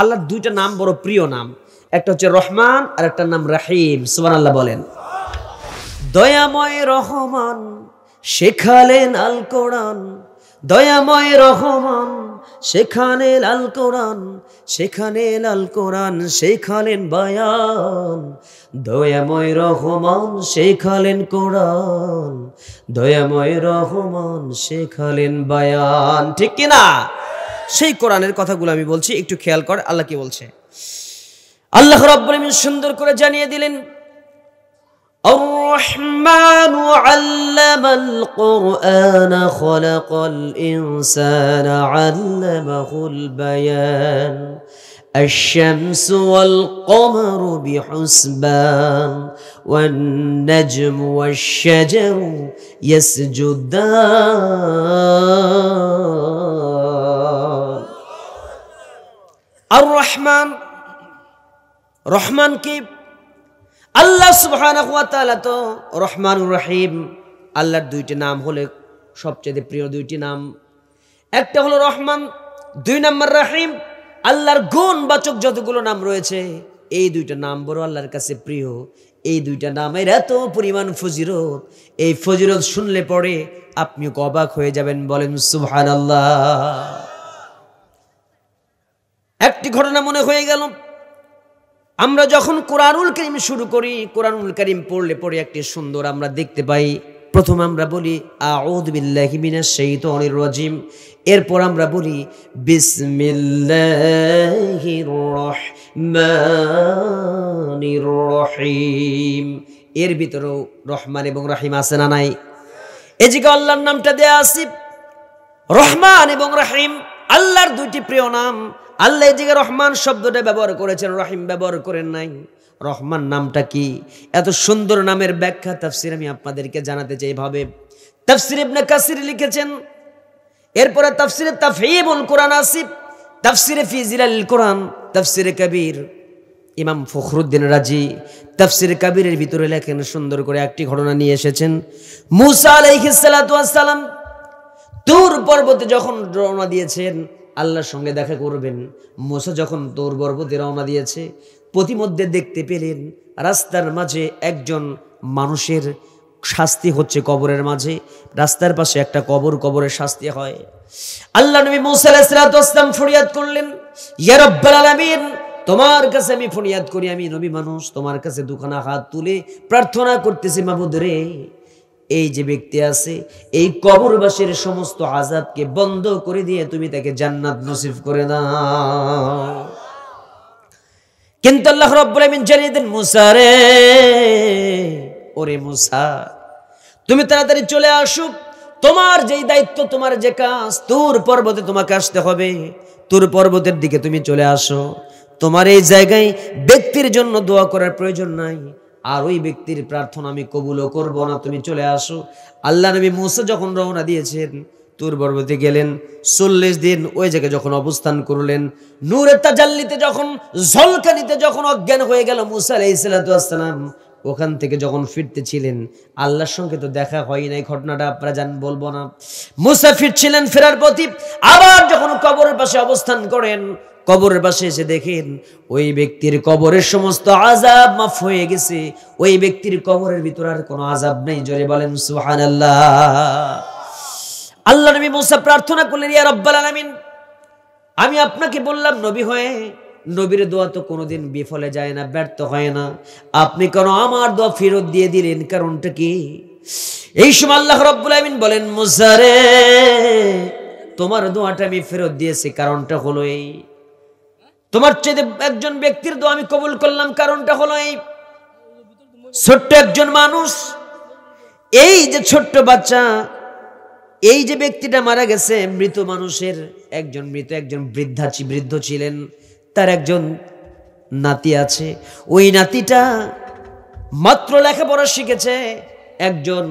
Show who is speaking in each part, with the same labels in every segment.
Speaker 1: আল্লাহর দুইটা নাম বড় প্রিয় নাম একটা হচ্ছে রহমান আর একটা নাম রাহিম সুবান আল্লাহ বলেন দয়াময় রহমান শেখালেন আল কোরআন দয়াময় রহমান সেখানে লাল কোরআন সেখানে লাল কোরআন শেখালেন বায়ান দয়াময় রহমান শেখালেন কোরআন দয়াময় রহমান শেখালেন বায়ান ঠিক কিনা সেই কোরআনের কথাগুলো আমি বলছি একটু খেয়াল কর আল্লাহ কি বলছে আল্লাহ রব্বরিমিন সুন্দর করে জানিয়ে দিলেন الرحمن علم القرآن خلق الإنسان علمه البيان الشمس والقمر بحسبان والنجم والشجر يسجدان আর রহমান রহমান কি আল্লাহ সুবহান তো রহমান রহিম আল্লাহর দুইটি নাম হলে সবচেয়ে প্রিয় দুইটি নাম একটা হলো রহমান দুই নম্বর রাহিম আল্লাহর গুণবাচক যতগুলো নাম রয়েছে এই দুইটা নাম বড় আল্লাহর কাছে প্রিয় এই দুইটা নামের এত পরিমাণ ফজিরত এই ফজিরত শুনলে পরে আপনি কবাক হয়ে যাবেন বলেন সুহান আল্লাহ ঘটনা মনে হয়ে গেল আমরা যখন কোরআনুল করিম শুরু করি কোরআনুল করিম পড়লে পড়ে একটি সুন্দর আমরা দেখতে পাই প্রথমে আমরা বলি আউদ্দিল্লাহিমিনা রজিম এরপর আমরা বলি রহিম এর ভিতরেও রহমান এবং রাহিম আছে না নাই এদিকে আল্লাহর নামটা দেয়া আসিফ রহমান এবং রাহিম আল্লাহর দুইটি প্রিয় নাম আল্লাহ এদিকে রহমান শব্দটা ব্যবহার করেছেন রহিম ব্যবহার করেন নাই রহমান নামটা কি এত সুন্দর নামের ব্যাখ্যা তাফসির আমি আপনাদেরকে জানাতে চাই এভাবে তাফসির ইবনে কাসির লিখেছেন এরপরে তাফসিরে তাফহিবুল কোরআন আসিফ তাফসিরে ফিজিলাল কোরআন তাফসিরে কবির ইমাম ফখরুদ্দিন রাজি তাফসির কাবিরের ভিতরে লেখেন সুন্দর করে একটি ঘটনা নিয়ে এসেছেন মুসা আলাইহিস সালাম তোর পর্বতে যখন রওনা দিয়েছেন আল্লাহর সঙ্গে দেখা করবেন মোসা যখন তোর পর্বতে রওনা দিয়েছে প্রতিমধ্যে দেখতে পেলেন রাস্তার মাঝে একজন মানুষের শাস্তি হচ্ছে কবরের মাঝে রাস্তার পাশে একটা কবর কবরের শাস্তি হয় আল্লাহ নবী মৌসালাম ফরিয়াদ করলেন ইয়ারব্বাল আলমিন তোমার কাছে আমি ফরিয়াদ করি আমি নবী মানুষ তোমার কাছে দুখানা হাত তুলে প্রার্থনা করতেছি মাবুদ রে এই যে ব্যক্তি আছে এই কবরবাসীর সমস্ত আজাদকে বন্ধ করে দিয়ে তুমি তাকে জান্নাত নসিফ করে দাও কিন্তু আল্লাহ রব্বুল জানিয়ে দেন মুসা রে ওরে মুসা তুমি তাড়াতাড়ি চলে আসুক তোমার যেই দায়িত্ব তোমার যে কাজ তোর পর্বতে তোমাকে আসতে হবে তোর পর্বতের দিকে তুমি চলে আসো তোমার এই জায়গায় ব্যক্তির জন্য দোয়া করার প্রয়োজন নাই আর ওই ব্যক্তির প্রার্থনা আমি কবুলও করব না তুমি চলে আসো আল্লাহ নবী মোসা যখন রওনা দিয়েছেন তুর পর্বতে গেলেন চল্লিশ দিন ওই জায়গায় যখন অবস্থান করলেন নূরের তাজাল্লিতে যখন ঝলকানিতে যখন অজ্ঞান হয়ে গেল মুসা আলাইসালাম ওখান থেকে যখন ফিরতে ছিলেন আল্লাহর সঙ্গে তো দেখা হয় নাই ঘটনাটা আপনারা জান বলবো না মুসাফির ছিলেন ফেরার প্রতি আবার যখন কবরের পাশে অবস্থান করেন কবরের পাশে এসে দেখেন ওই ব্যক্তির কবরের সমস্ত আজাব মাফ হয়ে গেছে ওই ব্যক্তির কবরের ভিতর আর কোনো আজাব নেই জোরে বলেন সুহান আল্লাহ আল্লাহ নবী মুসা প্রার্থনা করলেন ইয়া রব্বাল আলামিন আমি আপনাকে বললাম নবী হয়ে নবীর দোয়া তো কোনোদিন বিফলে যায় না ব্যর্থ হয় না আপনি কেন আমার দোয়া ফেরত দিয়ে দিলেন কারণটা কি এই সময় আল্লাহ রব্বুল আমিন বলেন মুসারে তোমার দোয়াটা আমি ফেরত দিয়েছি কারণটা হলো এই তোমার চেয়ে একজন ব্যক্তির দোয়া আমি কবুল করলাম কারণটা হলো এই ছোট্ট একজন মানুষ এই যে ছোট্ট বাচ্চা এই যে ব্যক্তিটা মারা গেছে মৃত মানুষের একজন মৃত একজন বৃদ্ধা বৃদ্ধ ছিলেন তার একজন নাতি আছে ওই নাতিটা মাত্র লেখাপড়া শিখেছে একজন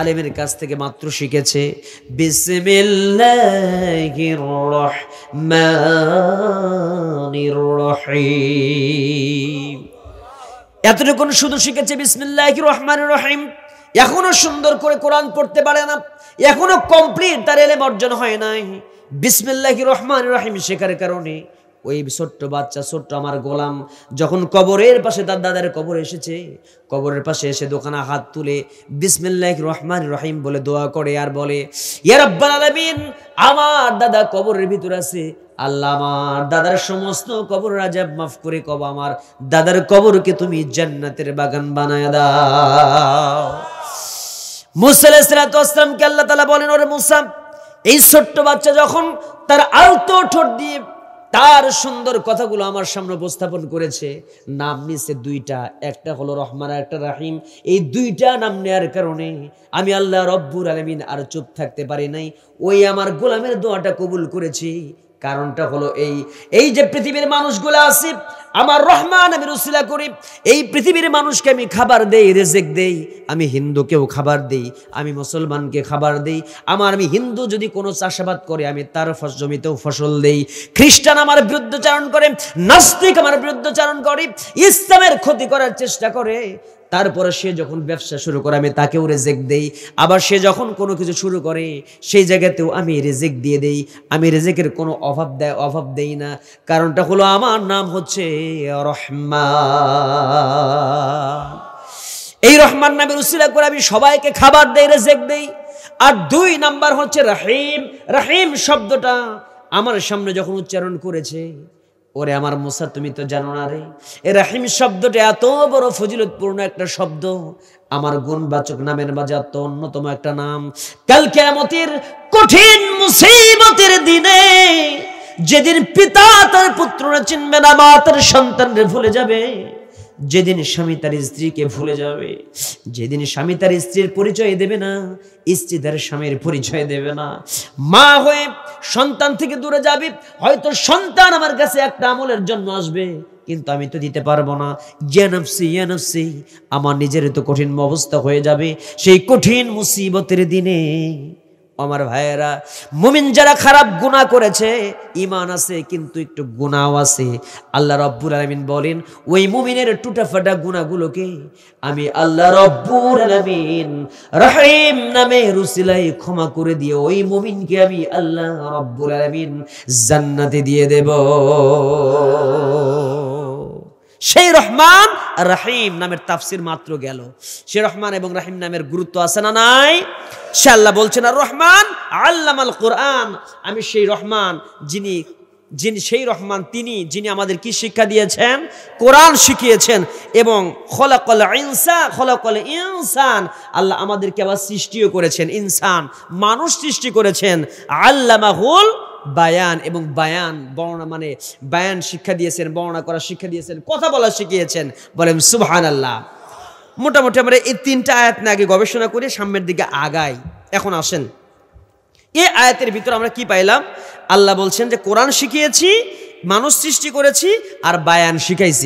Speaker 1: আলেমের কাছ থেকে মাত্র শিখেছে এতটুকু শুধু শিখেছে বিসমিল্লাহ রহমান রহিম এখনো সুন্দর করে কোরআন পড়তে পারে না এখনো কমপ্লিট তার এলেম অর্জন হয় নাই বিসমিল্লাহ রহমান রহিম শেখার কারণে ওই ছোট্ট বাচ্চা ছোট্ট আমার গোলাম যখন কবরের পাশে তার দাদার কবর এসেছে কবরের পাশে এসে দোকানে হাত তুলে বিসমিল্লাহ রহমান রহিম বলে দোয়া করে আর বলে আমার দাদা কবরের ভিতর আছে আল্লাহ আমার দাদার সমস্ত কবর রাজাব মাফ করে কব আমার দাদার কবরকে তুমি জান্নাতের বাগান বানায় দাও মুসা আলাইহিসসালামকে আল্লাহ তালা বলেন ওরে মুসাম এই ছোট্ট বাচ্চা যখন তার আলতো ঠোঁট দিয়ে তার সুন্দর কথাগুলো আমার সামনে উপস্থাপন করেছে নাম নিছে দুইটা একটা হলো রহমান আর একটা রাহিম এই দুইটা নাম নেয়ার কারণে আমি আল্লাহ রব্বুর আলমিন আর চুপ থাকতে পারি নাই ওই আমার গোলামের দোয়াটা কবুল করেছি কারণটা হলো এই এই যে পৃথিবীর মানুষগুলো আছে আমার রহমান আমি রসিলা করি এই পৃথিবীর মানুষকে আমি খাবার দেই রেজেক দেই আমি হিন্দুকেও খাবার দেই আমি মুসলমানকে খাবার দেই আমার আমি হিন্দু যদি কোনো চাষাবাদ করে আমি তার জমিতেও ফসল দেই খ্রিস্টান আমার বিরুদ্ধচারণ করে নাস্তিক আমার বিরুদ্ধচারণ করে ইসলামের ক্ষতি করার চেষ্টা করে তারপরে সে যখন ব্যবসা শুরু করে আমি তাকেও রেজেক দেই আবার সে যখন কোনো কিছু শুরু করে সেই জায়গাতেও আমি রেজেক দিয়ে দেই আমি রেজেকের কোনো অভাব দেয় অভাব দেই না কারণটা হলো আমার নাম হচ্ছে রহমা এই রহমান নামের উসিলা করে আমি সবাইকে খাবার দেই রেজেক দেই আর দুই নাম্বার হচ্ছে রাহিম রাহিম শব্দটা আমার সামনে যখন উচ্চারণ করেছে ওরে আমার মুসা তুমি তো জানো না রে এ রাহিম শব্দটা এত বড় ফজিলতপূর্ণ একটা শব্দ আমার গুণবাচক নামের মাঝে এত অন্যতম একটা নাম কালকে আমতির কঠিন মুসিবতের দিনে যেদিন পিতা তার পুত্র চিনবে না মা তার সন্তানরে ভুলে যাবে যেদিন স্বামী তার স্ত্রীকে ভুলে যাবে যেদিন স্বামী তার স্ত্রীর পরিচয় দেবে না স্ত্রী তার স্বামীর পরিচয় দেবে না মা হয়ে সন্তান থেকে দূরে যাবে হয়তো সন্তান আমার কাছে একটা আমলের জন্য আসবে কিন্তু আমি তো দিতে পারবো না জ্ঞানফসি জ্ঞানফসি আমার নিজের তো কঠিন অবস্থা হয়ে যাবে সেই কঠিন মুসিবতের দিনে আমার ভাইয়েরা মুমিন যারা খারাপ গুণা করেছে ইমান আছে কিন্তু একটু গুণাও আছে আল্লাহ রব্বুর আলমিন বলেন ওই মুমিনের টুটা ফাটা গুণাগুলোকে আমি আল্লাহ রব্বুর আলমিন রহিম নামে রুসিলাই ক্ষমা করে দিয়ে ওই মুমিনকে আমি আল্লাহ রব্বুর আলমিন জান্নাতে দিয়ে দেব সেই রহমান রাহিম নামের তাফসির মাত্র গেল সে রহমান এবং রাহিম নামের গুরুত্ব আছে না নাই সে আল্লাহ বলছেন আর রহমান আল্লাম আল কোরআন আমি সেই রহমান যিনি যিনি সেই রহমান তিনি যিনি আমাদের কি শিক্ষা দিয়েছেন কোরআন শিখিয়েছেন এবং খলাকল ইনসান খলাকল ইনসান আল্লাহ আমাদেরকে আবার সৃষ্টিও করেছেন ইনসান মানুষ সৃষ্টি করেছেন আল্লামাহুল বায়ান এবং বায়ান বর্ণনা মানে বায়ান শিক্ষা দিয়েছেন বর্ণনা করা শিক্ষা দিয়েছেন কথা বলা শিখিয়েছেন বলেন সুবহান আল্লাহ মোটামুটি আমরা এই তিনটা আয়াত না আগে গবেষণা করে সামনের দিকে আগাই এখন আসেন এই আয়াতের ভিতর আমরা কি পাইলাম আল্লাহ বলছেন যে কোরআন শিখিয়েছি মানুষ সৃষ্টি করেছি আর বায়ান শিখাইছি